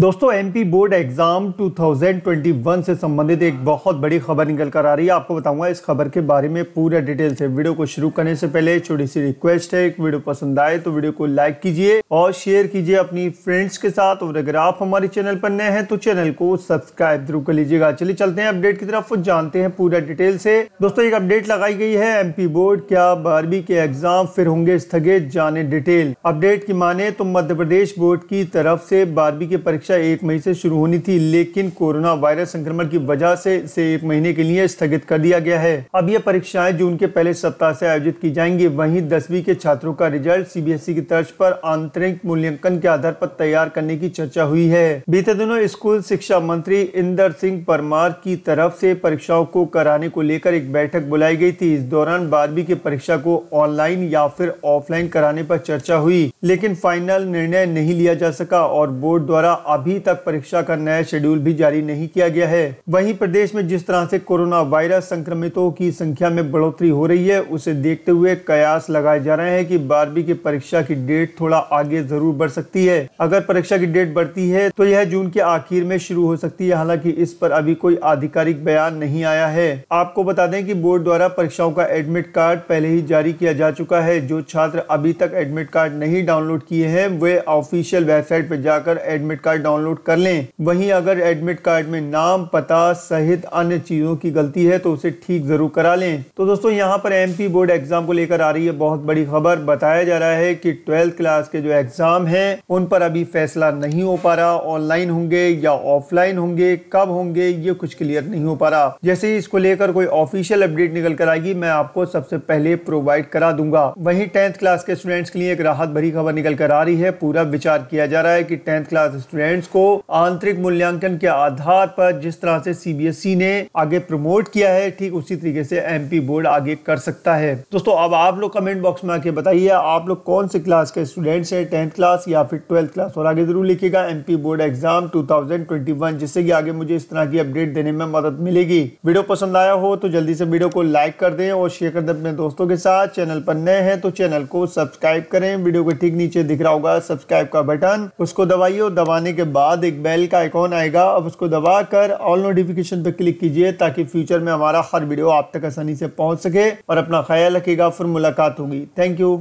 दोस्तों MP board exam 2021 से संबंधित एक बहुत बड़ी खबर निकल कर आ रही है आपको बताऊंगा इस खबर के बारे में पूरा डिटेल से वीडियो को शुरू करने से पहले छोटी सी रिक्वेस्ट है एक वीडियो पसंद आए तो वीडियो को लाइक कीजिए और शेयर कीजिए अपनी फ्रेंड्स के साथ और अगर आप हमारे चैनल पर नए हैं तो चैनल को सब्सक्राइब जरूर कर लीजिएगा चलिए चलते हैं अपडेट की तरफ जानते हैं पूरा डिटेल से दोस्तों एक अपडेट लगाई गई है एम बोर्ड क्या बारहवीं के एग्जाम फिर होंगे स्थगित जाने डिटेल अपडेट की माने तो मध्य प्रदेश बोर्ड की तरफ से बारहवीं के परीक्षा परीक्षा एक मई से शुरू होनी थी लेकिन कोरोना वायरस संक्रमण की वजह से इसे एक महीने के लिए स्थगित कर दिया गया है अब ये परीक्षाएं जून के पहले सप्ताह से आयोजित की जाएंगी वहीं दसवीं के छात्रों का रिजल्ट सीबीएसई की तर्ज पर आंतरिक मूल्यांकन के आधार पर तैयार करने की चर्चा हुई है बीते दिनों स्कूल शिक्षा मंत्री इंदर सिंह परमार की तरफ से परीक्षाओं को कराने को लेकर एक बैठक बुलाई गई थी इस दौरान बारहवीं की परीक्षा को ऑनलाइन या फिर ऑफलाइन कराने पर चर्चा हुई लेकिन फाइनल निर्णय नहीं लिया जा सका और बोर्ड द्वारा अभी तक परीक्षा का नया शेड्यूल भी जारी नहीं किया गया है वहीं प्रदेश में जिस तरह से कोरोना वायरस संक्रमितों की संख्या में बढ़ोतरी हो रही है उसे देखते हुए कयास लगाए जा रहे हैं कि बारहवीं की परीक्षा की डेट थोड़ा आगे जरूर बढ़ सकती है अगर परीक्षा की डेट बढ़ती है तो यह जून के आखिर में शुरू हो सकती है हालांकि इस पर अभी कोई आधिकारिक बयान नहीं आया है आपको बता दें कि बोर्ड द्वारा परीक्षाओं का एडमिट कार्ड पहले ही जारी किया जा चुका है जो छात्र अभी तक एडमिट कार्ड नहीं डाउनलोड किए हैं वे ऑफिशियल वेबसाइट पर जाकर एडमिट कार्ड डाउनलोड कर लें वहीं अगर एडमिट कार्ड में नाम पता सहित अन्य चीज़ों की गलती है तो उसे ठीक ज़रूर करा लें तो दोस्तों यहाँ पर एम बोर्ड एग्ज़ाम को लेकर आ रही है बहुत बड़ी खबर बताया जा रहा है की ट्वेल्थ क्लास के जो एग्ज़ाम है उन पर अभी फैसला नहीं हो पा रहा ऑनलाइन होंगे या ऑफलाइन होंगे कब होंगे ये कुछ क्लियर नहीं हो पा रहा जैसे ही इसको लेकर कोई ऑफिशियल अपडेट निकल कर आएगी मैं आपको सबसे पहले प्रोवाइड करा दूंगा वहीं टेंथ क्लास के स्टूडेंट्स के लिए एक राहत भरी खबर निकल कर आ रही है पूरा विचार किया जा रहा है कि टेंथ क्लास स्टूडेंट स्टूडेंट्स को आंतरिक मूल्यांकन के आधार पर जिस तरह से सीबीएसई e ने आगे प्रमोट किया है ठीक उसी तरीके से एमपी बोर्ड आगे कर सकता है दोस्तों अब आप लोग कमेंट बॉक्स में आके बताइए आप लोग कौन से क्लास के स्टूडेंट्स हैं टेंथ क्लास या फिर ट्वेल्थ क्लास और आगे जरूर लिखेगा एमपी बोर्ड एग्जाम टू जिससे की आगे मुझे इस तरह की अपडेट देने में मदद मिलेगी वीडियो पसंद आया हो तो जल्दी से वीडियो को लाइक कर दें और शेयर कर दें अपने दोस्तों के साथ चैनल पर नए हैं तो चैनल को सब्सक्राइब करें वीडियो के ठीक नीचे दिख रहा होगा सब्सक्राइब का बटन उसको दबाइए और दबाने के बाद एक बेल का आइकॉन आएगा अब उसको दबा कर ऑल नोटिफिकेशन पर क्लिक कीजिए ताकि फ्यूचर में हमारा हर वीडियो आप तक आसानी से पहुंच सके और अपना ख्याल रखिएगा फिर मुलाकात होगी थैंक यू